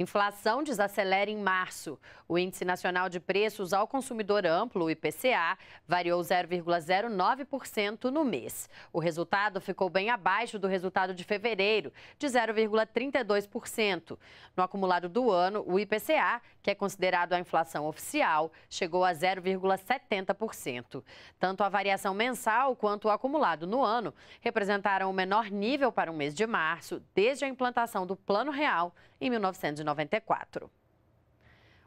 Inflação desacelera em março. O Índice Nacional de Preços ao Consumidor Amplo, o IPCA, variou 0,09% no mês. O resultado ficou bem abaixo do resultado de fevereiro, de 0,32%. No acumulado do ano, o IPCA, que é considerado a inflação oficial, chegou a 0,70%. Tanto a variação mensal quanto o acumulado no ano representaram o menor nível para o mês de março desde a implantação do Plano Real em 1990. 1994.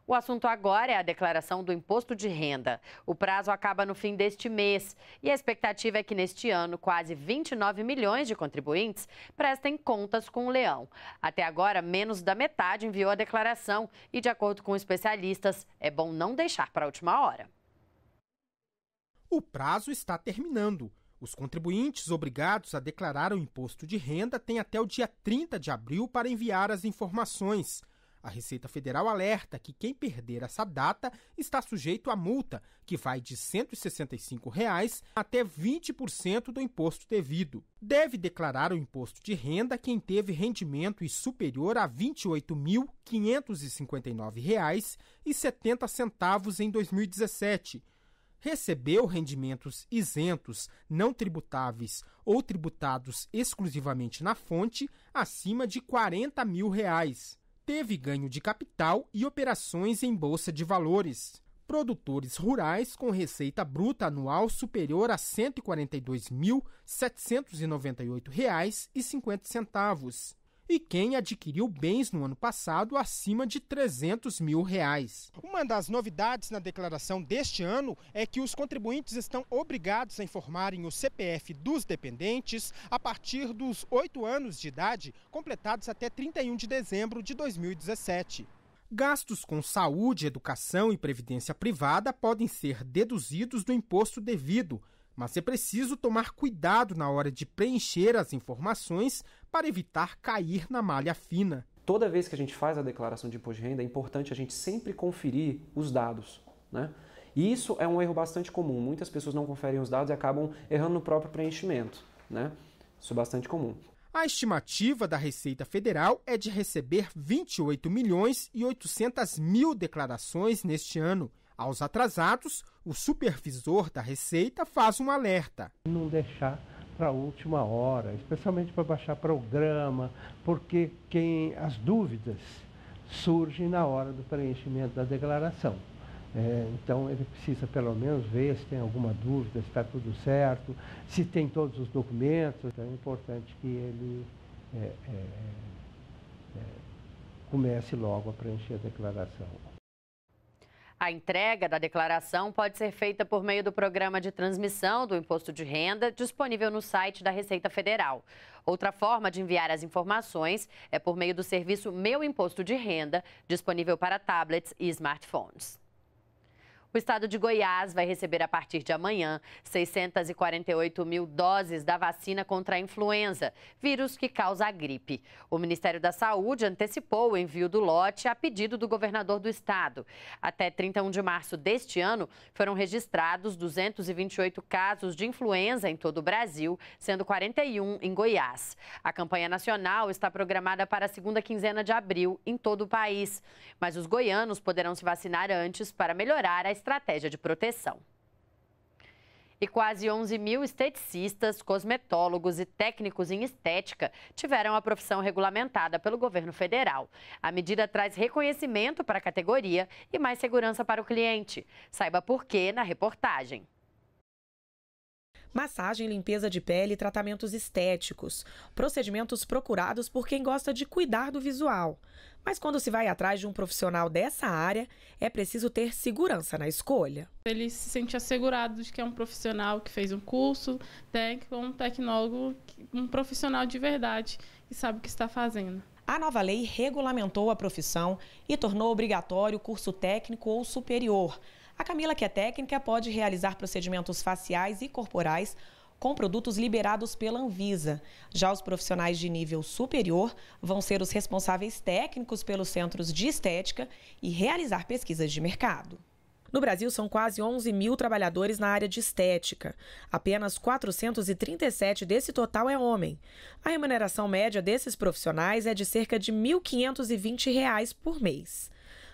O assunto agora é a declaração do imposto de renda. O prazo acaba no fim deste mês e a expectativa é que neste ano quase 29 milhões de contribuintes prestem contas com o leão. Até agora, menos da metade enviou a declaração e, de acordo com especialistas, é bom não deixar para a última hora. O prazo está terminando. Os contribuintes obrigados a declarar o imposto de renda têm até o dia 30 de abril para enviar as informações. A Receita Federal alerta que quem perder essa data está sujeito a multa, que vai de R$ 165 até 20% do imposto devido. Deve declarar o imposto de renda quem teve rendimento superior a R$ 28.559,70 em 2017 recebeu rendimentos isentos, não tributáveis ou tributados exclusivamente na fonte acima de 40 mil reais teve ganho de capital e operações em bolsa de valores. Produtores rurais com receita bruta anual superior a R$ 142.798,50 e quem adquiriu bens no ano passado acima de 300 mil reais. Uma das novidades na declaração deste ano é que os contribuintes estão obrigados a informarem o CPF dos dependentes a partir dos oito anos de idade, completados até 31 de dezembro de 2017. Gastos com saúde, educação e previdência privada podem ser deduzidos do imposto devido mas é preciso tomar cuidado na hora de preencher as informações para evitar cair na malha fina. Toda vez que a gente faz a declaração de imposto de renda, é importante a gente sempre conferir os dados. Né? E isso é um erro bastante comum. Muitas pessoas não conferem os dados e acabam errando no próprio preenchimento. Né? Isso é bastante comum. A estimativa da Receita Federal é de receber 28 milhões e 800 mil declarações neste ano. Aos atrasados, o supervisor da Receita faz um alerta. Não deixar para a última hora, especialmente para baixar programa, porque quem as dúvidas surgem na hora do preenchimento da declaração. É, então ele precisa pelo menos ver se tem alguma dúvida, se está tudo certo, se tem todos os documentos. Então é importante que ele é, é, é comece logo a preencher a declaração. A entrega da declaração pode ser feita por meio do programa de transmissão do imposto de renda, disponível no site da Receita Federal. Outra forma de enviar as informações é por meio do serviço Meu Imposto de Renda, disponível para tablets e smartphones. O estado de Goiás vai receber a partir de amanhã 648 mil doses da vacina contra a influenza, vírus que causa a gripe. O Ministério da Saúde antecipou o envio do lote a pedido do governador do estado. Até 31 de março deste ano, foram registrados 228 casos de influenza em todo o Brasil, sendo 41 em Goiás. A campanha nacional está programada para a segunda quinzena de abril em todo o país, mas os goianos poderão se vacinar antes para melhorar as estratégia de proteção. E quase 11 mil esteticistas, cosmetólogos e técnicos em estética tiveram a profissão regulamentada pelo governo federal. A medida traz reconhecimento para a categoria e mais segurança para o cliente. Saiba por quê na reportagem massagem, limpeza de pele e tratamentos estéticos, procedimentos procurados por quem gosta de cuidar do visual. Mas quando se vai atrás de um profissional dessa área, é preciso ter segurança na escolha. Ele se sente assegurado de que é um profissional que fez um curso, técnico, um tecnólogo, um profissional de verdade que sabe o que está fazendo. A nova lei regulamentou a profissão e tornou obrigatório o curso técnico ou superior a Camila, que é técnica, pode realizar procedimentos faciais e corporais com produtos liberados pela Anvisa. Já os profissionais de nível superior vão ser os responsáveis técnicos pelos centros de estética e realizar pesquisas de mercado. No Brasil, são quase 11 mil trabalhadores na área de estética. Apenas 437 desse total é homem. A remuneração média desses profissionais é de cerca de R$ 1.520 por mês.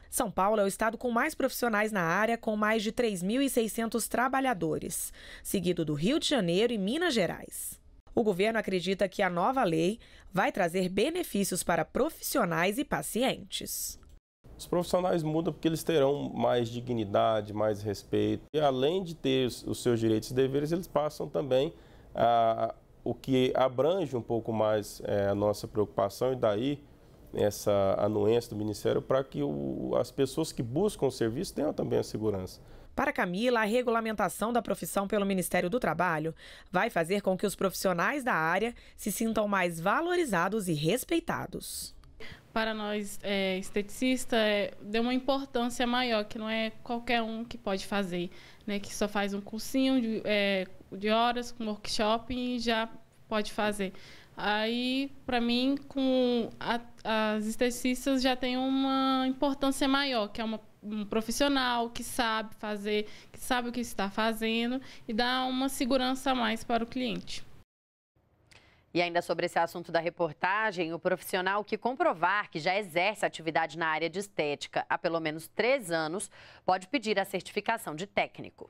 São Paulo é o estado com mais profissionais na área, com mais de 3.600 trabalhadores, seguido do Rio de Janeiro e Minas Gerais. O governo acredita que a nova lei vai trazer benefícios para profissionais e pacientes. Os profissionais mudam porque eles terão mais dignidade, mais respeito. E além de ter os seus direitos e deveres, eles passam também a, o que abrange um pouco mais é, a nossa preocupação, e daí essa anuência do Ministério para que o, as pessoas que buscam o serviço tenham também a segurança. Para Camila, a regulamentação da profissão pelo Ministério do Trabalho vai fazer com que os profissionais da área se sintam mais valorizados e respeitados. Para nós, é, esteticista, é, deu uma importância maior, que não é qualquer um que pode fazer, né? que só faz um cursinho de, é, de horas, com um workshop e já pode fazer. Aí, para mim, com a, as esteticistas já tem uma importância maior, que é uma, um profissional que sabe fazer, que sabe o que está fazendo e dá uma segurança a mais para o cliente. E ainda sobre esse assunto da reportagem, o profissional que comprovar que já exerce atividade na área de estética há pelo menos três anos pode pedir a certificação de técnico.